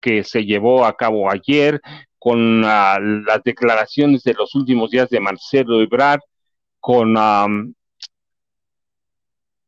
que se llevó a cabo ayer con ah, las declaraciones de los últimos días de Marcelo Ebrard, con,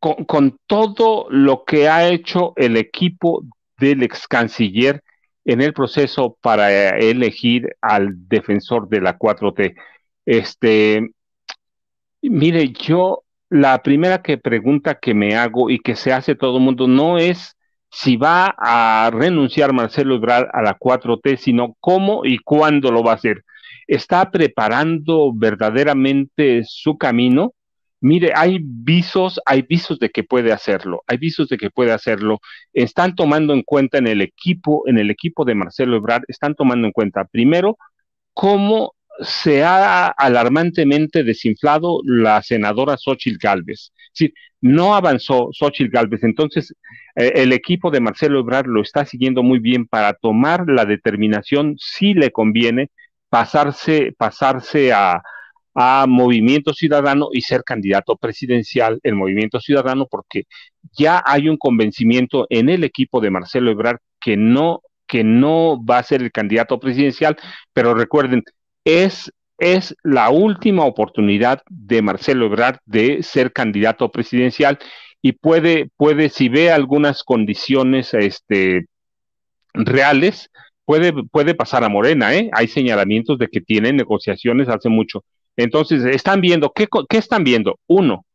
con, todo lo que ha hecho el equipo del ex canciller en el proceso para eh, elegir al defensor de la 4T. Este, mire, yo la primera que pregunta que me hago y que se hace todo el mundo no es si va a renunciar Marcelo Ebrard a la 4T, sino cómo y cuándo lo va a hacer. ¿Está preparando verdaderamente su camino? Mire, hay visos, hay visos de que puede hacerlo, hay visos de que puede hacerlo. Están tomando en cuenta en el equipo, en el equipo de Marcelo Ebrard, están tomando en cuenta primero cómo se ha alarmantemente desinflado la senadora Xochitl Galvez. no avanzó Xochitl Galvez. Entonces, eh, el equipo de Marcelo Ebrard lo está siguiendo muy bien para tomar la determinación, si le conviene, pasarse, a, Movimiento Ciudadano y ser candidato presidencial el Movimiento Ciudadano, porque ya hay un convencimiento en el equipo de Marcelo Ebrard que no va a ser el candidato presidencial, pero recuerden, es, es la última oportunidad de Marcelo Ebrard de ser candidato presidencial y puede, puede si ve algunas condiciones este, reales, puede, puede pasar a Morena. ¿eh? Hay señalamientos de que tienen negociaciones hace mucho. Entonces, están viendo, ¿qué, están viendo? Uno,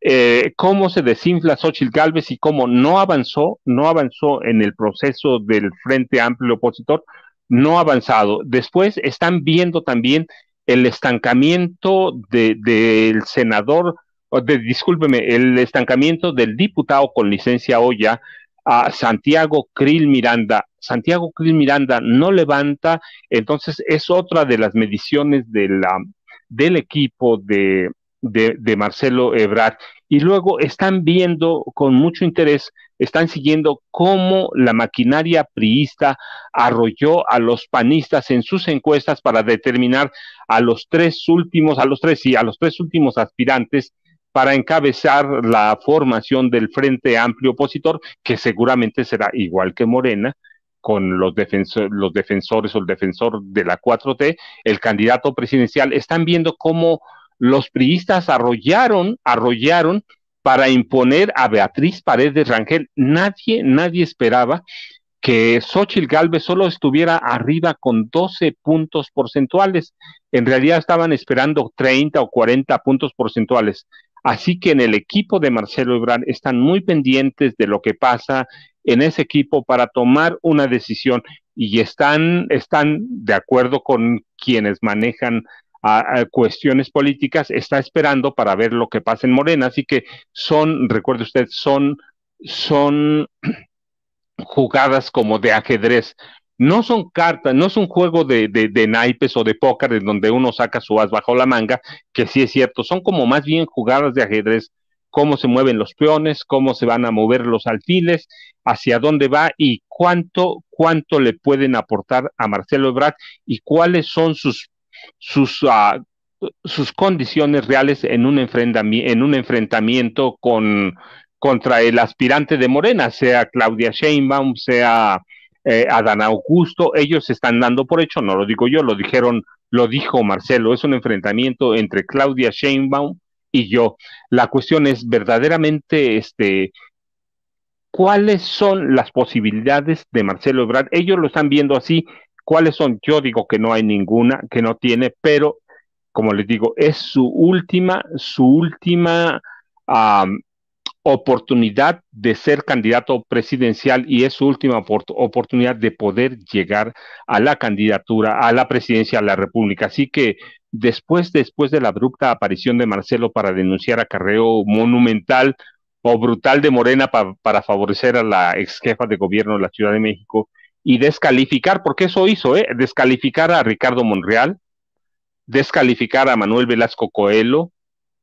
eh, cómo se desinfla Xochitl Galvez y cómo no avanzó, no avanzó en el proceso del Frente Amplio Opositor, no ha avanzado. Después están viendo también el estancamiento del de, senador, de, discúlpeme, el estancamiento del diputado con licencia Olla a Santiago Krill Miranda. Santiago Krill Miranda no levanta, entonces es otra de las mediciones del equipo de, de Marcelo Ebrard. Y luego están viendo con mucho interés están siguiendo cómo la maquinaria priista arrolló a los panistas en sus encuestas para determinar a los tres últimos, a los tres, a los tres últimos aspirantes para encabezar la formación del Frente Amplio Opositor, que seguramente será igual que Morena, con los, los defensores o el defensor de la 4T, el candidato presidencial, están viendo cómo los priistas arrollaron, arrollaron para imponer a Beatriz Paredes Rangel. Nadie, nadie esperaba que Xochitl Galvez solo estuviera arriba con 12 puntos porcentuales. En realidad estaban esperando 30 o 40 puntos porcentuales. Así que en el equipo de Marcelo Ebrard están muy pendientes de lo que pasa en ese equipo para tomar una decisión y están, están de acuerdo con quienes manejan cuestiones políticas, está esperando para ver lo que pasa en Morena. Así que son, recuerde usted, son, son jugadas como de ajedrez. No son cartas, no es un juego de, de, naipes o de póker en donde uno saca su as bajo la manga, que sí es cierto, son como más bien jugadas de ajedrez cómo se mueven los peones, cómo se van a mover los alfiles, hacia dónde va y cuánto, cuánto le pueden aportar a Marcelo Ebrard y cuáles son sus sus, ah, sus condiciones reales en un, en un enfrentamiento con, contra el aspirante de Morena, sea Claudia Sheinbaum, sea eh, Adán Augusto, ellos están dando por hecho, no lo digo yo, lo dijeron, lo dijo Marcelo, es un enfrentamiento entre Claudia Sheinbaum y yo. La cuestión es verdaderamente este cuáles son las posibilidades de Marcelo Ebrard. Ellos lo están viendo así, ¿Cuáles son? Yo digo que no hay ninguna, que no tiene, pero como les digo, es su última, su última oportunidad de ser candidato presidencial y es su última oportunidad de poder llegar a la candidatura, a la presidencia de la República. Así que después, después de la abrupta aparición de Marcelo para denunciar acarreo monumental o brutal de Morena para favorecer a la ex jefa de gobierno de la Ciudad de México, y descalificar, porque eso hizo, ¿eh? descalificar a Ricardo Monreal, descalificar a Manuel Velasco Coelho,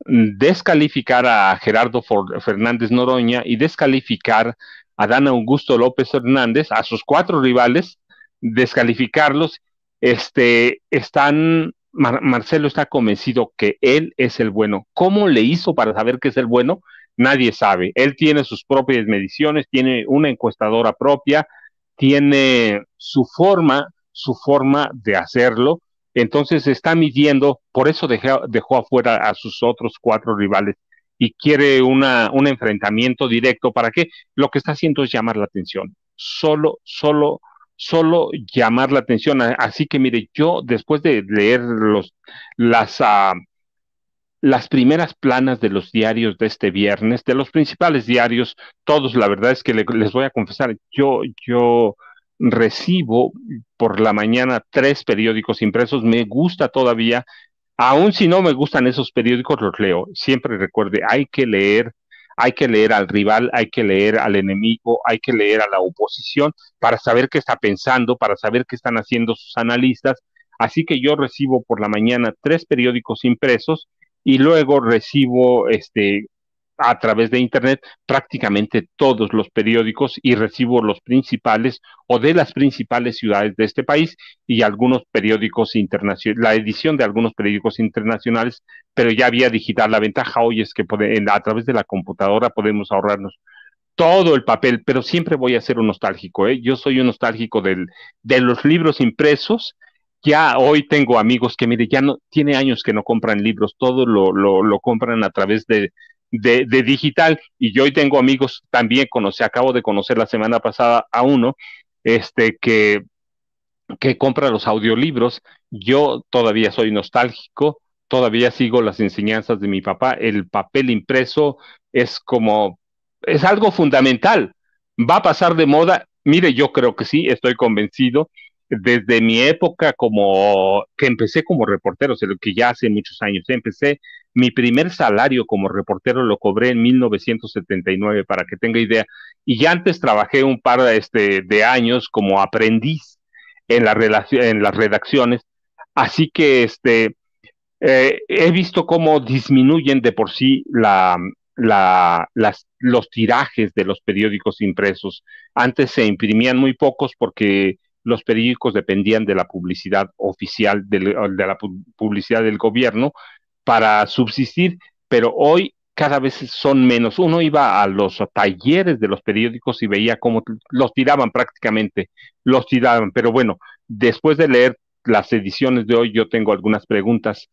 descalificar a Gerardo Fernández Noroña y descalificar a Dan Augusto López Hernández, a sus cuatro rivales, descalificarlos, este, están, Marcelo está convencido que él es el bueno. ¿Cómo le hizo para saber que es el bueno? Nadie sabe. Él tiene sus propias mediciones, tiene una encuestadora propia, tiene su forma, su forma de hacerlo. Entonces está midiendo, por eso dejó, afuera a sus otros cuatro rivales y quiere una, un enfrentamiento directo. ¿Para qué? Lo que está haciendo es llamar la atención. Solo, solo, solo llamar la atención. Así que mire, yo después de leer los, las, ah, las primeras planas de los diarios de este viernes, de los principales diarios, todos, la verdad es que les voy a confesar, yo, yo recibo por la mañana tres periódicos impresos, me gusta todavía, aun si no me gustan esos periódicos, los leo. Siempre recuerde, hay que leer, hay que leer al rival, hay que leer al enemigo, hay que leer a la oposición para saber qué está pensando, para saber qué están haciendo sus analistas. Así que yo recibo por la mañana tres periódicos impresos y luego recibo este a través de internet prácticamente todos los periódicos y recibo los principales o de las principales ciudades de este país y algunos periódicos internacionales, la edición de algunos periódicos internacionales, pero ya había digital. La ventaja hoy es que a través de la computadora podemos ahorrarnos todo el papel, pero siempre voy a ser un nostálgico. ¿eh? Yo soy un nostálgico del, de los libros impresos ya hoy tengo amigos que, mire, ya no, tiene años que no compran libros, todo lo, compran a través de, digital. Y yo hoy tengo amigos también, conocí, acabo de conocer la semana pasada a uno, este, que, que compra los audiolibros. Yo todavía soy nostálgico, todavía sigo las enseñanzas de mi papá. El papel impreso es como, es algo fundamental. Va a pasar de moda. Mire, yo creo que sí, estoy convencido desde mi época como que empecé como reportero, o lo que ya hace muchos años ¿eh? empecé, mi primer salario como reportero lo cobré en 1979 para que tenga idea y ya antes trabajé un par de, este, años como aprendiz en, las redacciones, así que este eh, he visto cómo disminuyen de por sí los tirajes de los periódicos impresos. Antes se imprimían muy pocos porque los periódicos dependían de la publicidad oficial, de la publicidad del gobierno para subsistir, pero hoy cada vez son menos. Uno iba a los talleres de los periódicos y veía cómo los tiraban prácticamente, los tiraban, pero bueno, después de leer las ediciones de hoy yo tengo algunas preguntas.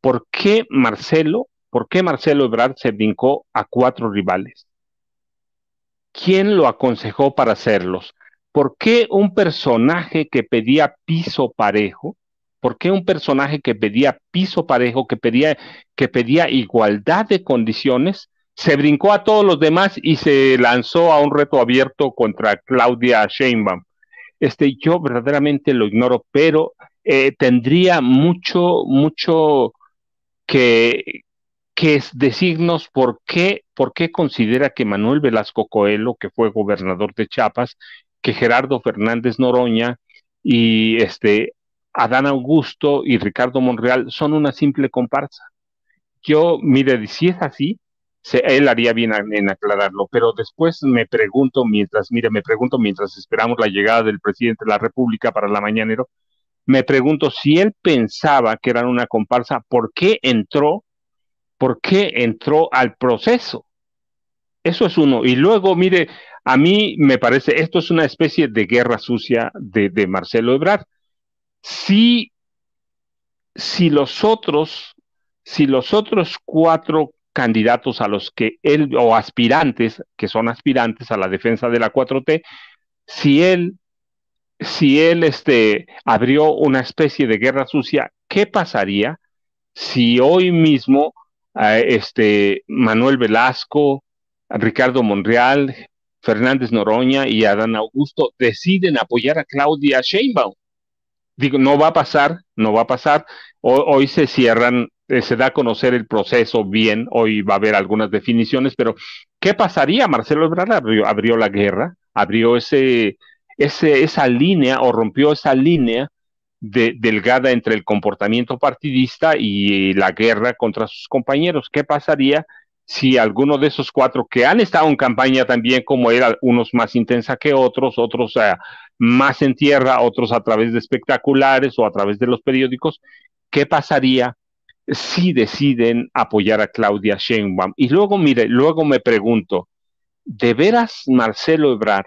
¿Por qué Marcelo, por qué Marcelo Ebrard se brincó a cuatro rivales? ¿Quién lo aconsejó para hacerlos? ¿por qué un personaje que pedía piso parejo, por qué un personaje que pedía piso parejo, que pedía, que pedía igualdad de condiciones, se brincó a todos los demás y se lanzó a un reto abierto contra Claudia Sheinbaum? Este, yo verdaderamente lo ignoro, pero eh, tendría mucho, mucho que, que decirnos por qué, por qué considera que Manuel Velasco Coelho, que fue gobernador de Chiapas, que Gerardo Fernández Noroña y este Adán Augusto y Ricardo Monreal son una simple comparsa. Yo, mire, si es así, él haría bien en aclararlo, pero después me pregunto mientras, mire, me pregunto mientras esperamos la llegada del presidente de la República para la mañanero, me pregunto si él pensaba que eran una comparsa, ¿por qué entró? ¿Por qué entró al proceso? Eso es uno. Y luego, mire, a mí me parece, esto es una especie de guerra sucia de, Marcelo Ebrard. Si, si los otros, si los otros cuatro candidatos a los que él, o aspirantes, que son aspirantes a la defensa de la 4T, si él, si él este, abrió una especie de guerra sucia, ¿qué pasaría si hoy mismo eh, este, Manuel Velasco, Ricardo Monreal, Fernández Noroña y Adán Augusto deciden apoyar a Claudia Sheinbaum. Digo, no va a pasar, no va a pasar. Hoy, se cierran, eh, se da a conocer el proceso bien, hoy va a haber algunas definiciones, pero ¿qué pasaría? Marcelo Ebrard abrió, la guerra, abrió ese, esa línea o rompió esa línea delgada entre el comportamiento partidista y la guerra contra sus compañeros. ¿Qué pasaría si alguno de esos cuatro que han estado en campaña también, como era, unos más intensa que otros, otros ah, más en tierra, otros a través de espectaculares o a través de los periódicos, ¿qué pasaría si deciden apoyar a Claudia Sheinbaum? Y luego, mire, luego me pregunto, ¿de veras Marcelo Ebrard,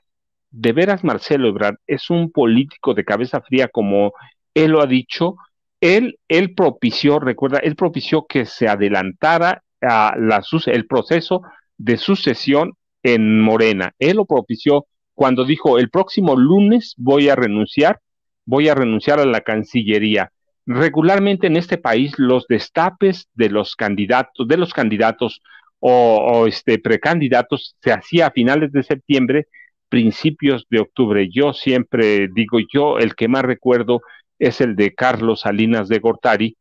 de veras Marcelo Ebrard es un político de cabeza fría como él lo ha dicho? Él, él propició, recuerda, él propició que se adelantara la, el proceso de sucesión en Morena. Él lo propició cuando dijo, el próximo lunes voy a renunciar, voy a renunciar a la Cancillería. Regularmente en este país los destapes de los candidatos, de los candidatos o, este, precandidatos se hacía a finales de septiembre, principios de octubre. Yo siempre digo, yo el que más recuerdo es el de Carlos Salinas de Gortari,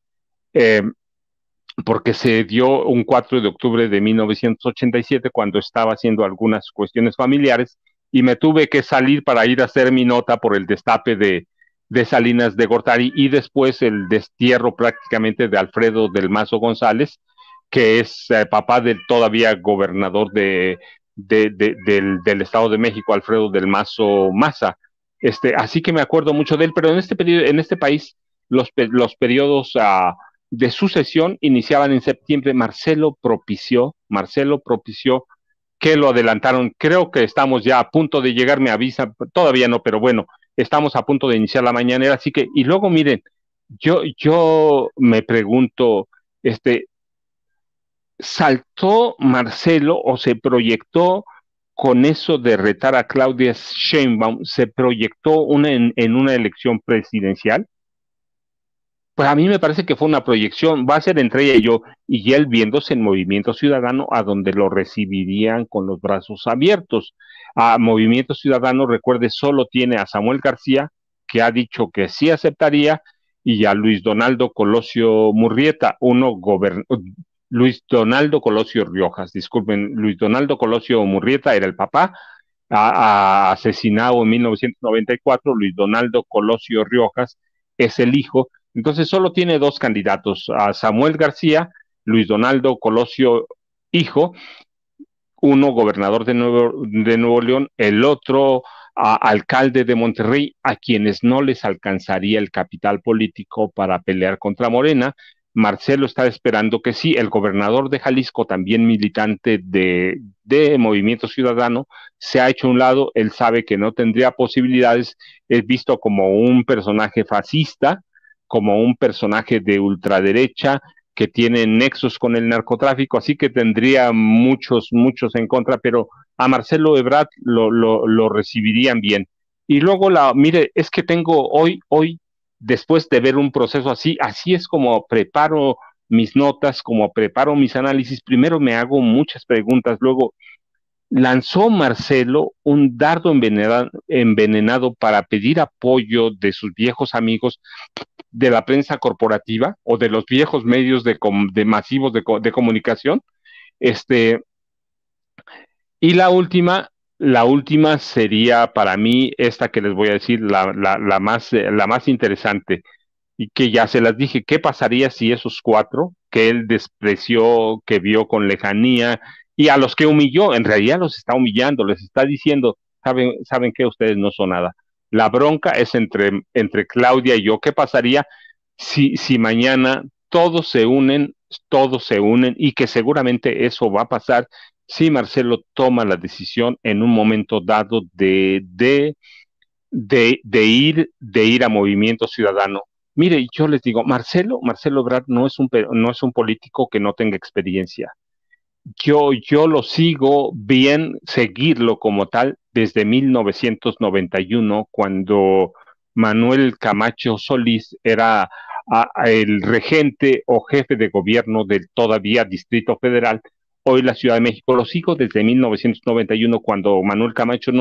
eh, porque se dio un 4 de octubre de 1987 cuando estaba haciendo algunas cuestiones familiares y me tuve que salir para ir a hacer mi nota por el destape de, Salinas de Gortari y después el destierro prácticamente de Alfredo del Mazo González, que es eh, papá del todavía gobernador de, del, Estado de México, Alfredo del Mazo Maza. Este, así que me acuerdo mucho de él, pero en este, en este país los, los periodos... Ah, de sucesión iniciaban en septiembre. Marcelo propició, Marcelo propició que lo adelantaron. Creo que estamos ya a punto de llegar, me avisa, todavía no, pero bueno, estamos a punto de iniciar la mañana. así que, y luego miren, yo, yo me pregunto, este, ¿saltó Marcelo o se proyectó con eso de retar a Claudia Sheinbaum, se proyectó en una elección presidencial? pues a mí me parece que fue una proyección, va a ser entre ella y yo, y él viéndose en Movimiento Ciudadano, a donde lo recibirían con los brazos abiertos. A Movimiento Ciudadano, recuerde, solo tiene a Samuel García, que ha dicho que sí aceptaría, y a Luis Donaldo Colosio Murrieta, uno gobernador. Luis Donaldo Colosio Riojas, disculpen, Luis Donaldo Colosio Murrieta era el papá, asesinado en 1994, Luis Donaldo Colosio Riojas es el hijo, entonces solo tiene dos candidatos, a Samuel García, Luis Donaldo Colosio Hijo, uno gobernador de Nuevo, de Nuevo León, el otro alcalde de Monterrey, a quienes no les alcanzaría el capital político para pelear contra Morena. Marcelo está esperando que sí, el gobernador de Jalisco, también militante de, de Movimiento Ciudadano, se ha hecho un lado, él sabe que no tendría posibilidades, es visto como un personaje fascista, como un personaje de ultraderecha que tiene nexos con el narcotráfico, así que tendría muchos, muchos en contra, pero a Marcelo Ebrard lo, lo, lo recibirían bien. Y luego la, mire, es que tengo hoy, hoy, después de ver un proceso así, así es como preparo mis notas, como preparo mis análisis, primero me hago muchas preguntas, luego lanzó Marcelo un dardo envenenado, para pedir apoyo de sus viejos amigos de la prensa corporativa o de los viejos medios de, masivos de, comunicación. Este, y la última, la última sería para mí esta que les voy a decir, la, más, eh, la más interesante, y que ya se las dije, ¿qué pasaría si esos cuatro que él despreció, que vio con lejanía, y a los que humilló, en realidad los está humillando, les está diciendo, saben, saben que ustedes no son nada. La bronca es entre, entre Claudia y yo. ¿Qué pasaría si, si mañana todos se unen, todos se unen y que seguramente eso va a pasar si Marcelo toma la decisión en un momento dado de, de, de, ir, de ir a Movimiento Ciudadano? Mire, yo les digo, Marcelo, Marcelo Brad no es un no es un político que no tenga experiencia yo, lo sigo bien, seguirlo como tal, desde 1991, cuando Manuel Camacho Solís era el regente o jefe de gobierno del todavía Distrito Federal, hoy la Ciudad de México. Lo sigo desde 1991, cuando Manuel Camacho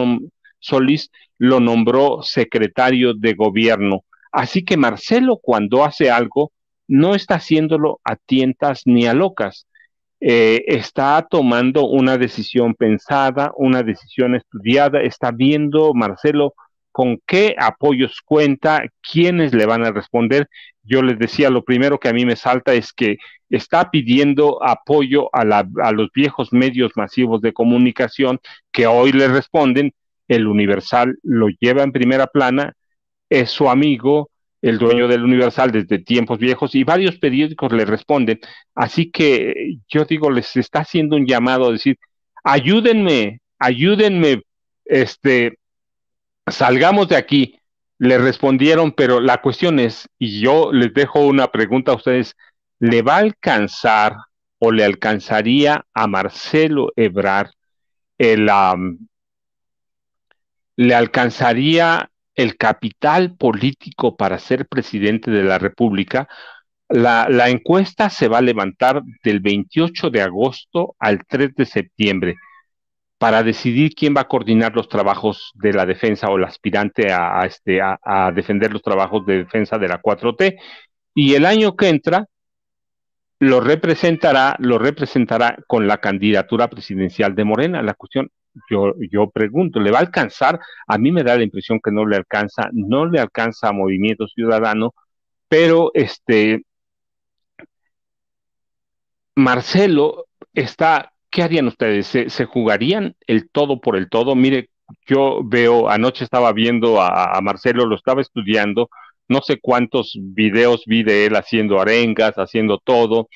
Solís lo nombró secretario de gobierno. Así que Marcelo, cuando hace algo, no está haciéndolo a tientas ni a locas eh, está tomando una decisión pensada, una decisión estudiada, está viendo, Marcelo, con qué apoyos cuenta, quiénes le van a responder. Yo les decía, lo primero que a mí me salta es que está pidiendo apoyo a, a los viejos medios masivos de comunicación que hoy le responden. El Universal lo lleva en primera plana, es su amigo, el dueño del Universal desde tiempos viejos, y varios periódicos le responden. Así que yo digo, les está haciendo un llamado a decir, ayúdenme, ayúdenme, este, salgamos de aquí. Le respondieron, pero la cuestión es, y yo les dejo una pregunta a ustedes, ¿le va a alcanzar o le alcanzaría a Marcelo Ebrar el... le alcanzaría el capital político para ser presidente de la República, la, encuesta se va a levantar del 28 de agosto al 3 de septiembre para decidir quién va a coordinar los trabajos de la defensa o el aspirante a, a este, defender los trabajos de defensa de la 4T. Y el año que entra, lo representará, lo representará con la candidatura presidencial de Morena. La cuestión yo, yo pregunto, ¿le va a alcanzar? A mí me da la impresión que no le alcanza, no le alcanza a Movimiento Ciudadano, pero este Marcelo está, ¿qué harían ustedes? ¿Se, jugarían el todo por el todo? Mire, yo veo, anoche estaba viendo a, a Marcelo, lo estaba estudiando, no sé cuántos videos vi de él haciendo arengas, haciendo todo,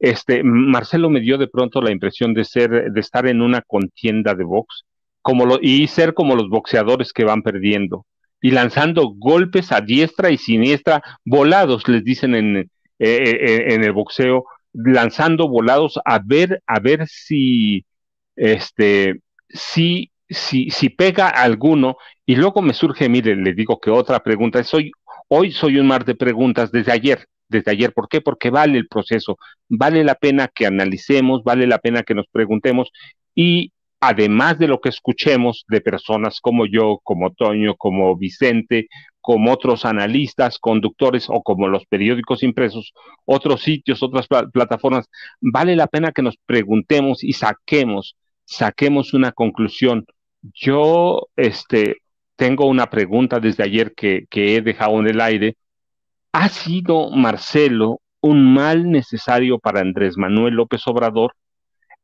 este, Marcelo me dio de pronto la impresión de ser, de estar en una contienda de box, como lo, y ser como los boxeadores que van perdiendo y lanzando golpes a diestra y siniestra, volados, les dicen en, eh, eh, eh, en el boxeo, lanzando volados a ver, a ver si, este, si, si, pega alguno. Y luego me surge, mire, le digo que otra pregunta, soy, hoy soy un mar de preguntas desde ayer desde ayer. ¿Por qué? Porque vale el proceso, vale la pena que analicemos, vale la pena que nos preguntemos y además de lo que escuchemos de personas como yo, como Toño, como Vicente, como otros analistas, conductores o como los periódicos impresos, otros sitios, otras plataformas, vale la pena que nos preguntemos y saquemos, saquemos una conclusión. Yo este, tengo una pregunta desde ayer que he dejado en el aire ¿Ha sido Marcelo un mal necesario para Andrés Manuel López Obrador?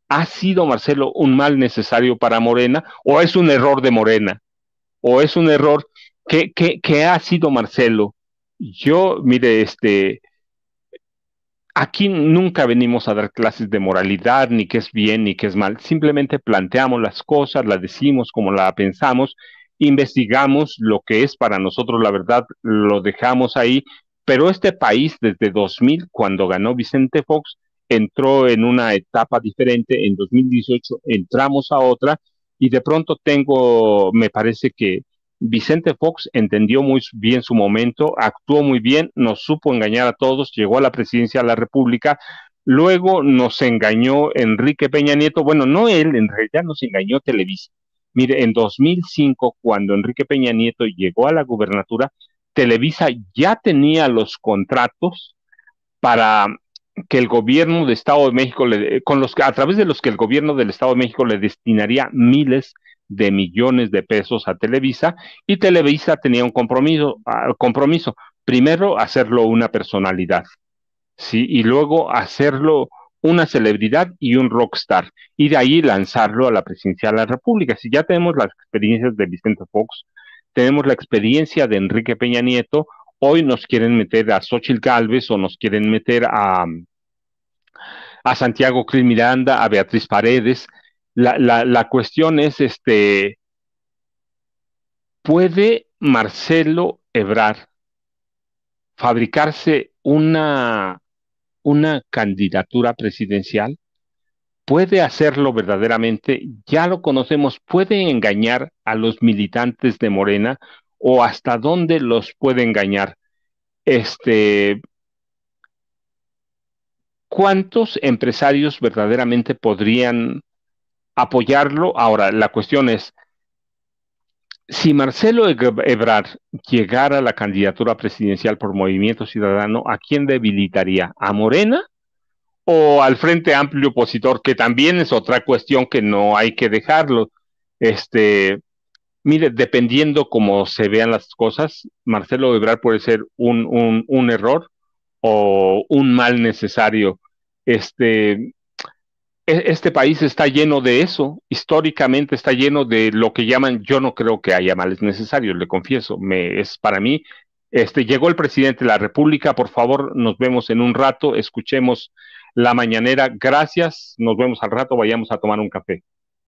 ¿Ha sido Marcelo un mal necesario para Morena? ¿O es un error de Morena? ¿O es un error que, ha sido Marcelo? Yo, mire, este, aquí nunca venimos a dar clases de moralidad, ni qué es bien, ni qué es mal. Simplemente planteamos las cosas, las decimos como la pensamos, investigamos lo que es para nosotros la verdad, lo dejamos ahí pero este país desde 2000, cuando ganó Vicente Fox, entró en una etapa diferente, en 2018 entramos a otra y de pronto tengo, me parece que Vicente Fox entendió muy bien su momento, actuó muy bien, nos supo engañar a todos, llegó a la presidencia de la República, luego nos engañó Enrique Peña Nieto, bueno, no él, en realidad nos engañó Televisa. Mire, en 2005, cuando Enrique Peña Nieto llegó a la gubernatura, Televisa ya tenía los contratos para que el gobierno del Estado de México con los a través de los que el gobierno del Estado de México le destinaría miles de millones de pesos a Televisa y Televisa tenía un compromiso, compromiso primero hacerlo una personalidad, sí, y luego hacerlo una celebridad y un rockstar, y de ahí lanzarlo a la presidencia de la República. Si ya tenemos las experiencias de Vicente Fox, tenemos la experiencia de Enrique Peña Nieto, hoy nos quieren meter a Xochitl Galvez o nos quieren meter a, a Santiago Cris Miranda, a Beatriz Paredes. La, la cuestión es, este, ¿puede Marcelo Ebrar fabricarse una, una candidatura presidencial? puede hacerlo verdaderamente, ya lo conocemos, puede engañar a los militantes de Morena o hasta dónde los puede engañar. Este, ¿Cuántos empresarios verdaderamente podrían apoyarlo? Ahora, la cuestión es, si Marcelo Ebrard llegara a la candidatura presidencial por Movimiento Ciudadano, ¿a quién debilitaría? ¿A Morena o al Frente Amplio Opositor, que también es otra cuestión que no hay que dejarlo. Este, mire, dependiendo cómo se vean las cosas, Marcelo Ebrard puede ser un, un, un error o un mal necesario. Este, e, este país está lleno de eso, históricamente está lleno de lo que llaman, yo no creo que haya males necesarios, le confieso, me, es para mí, este, llegó el presidente de la República, por favor, nos vemos en un rato, escuchemos la mañanera. Gracias, nos vemos al rato, vayamos a tomar un café.